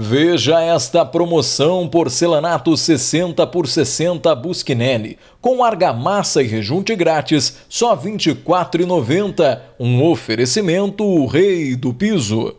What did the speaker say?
Veja esta promoção porcelanato 60 por 60 Busquinelli, com argamassa e rejunte grátis, só R$ 24,90, um oferecimento o rei do piso.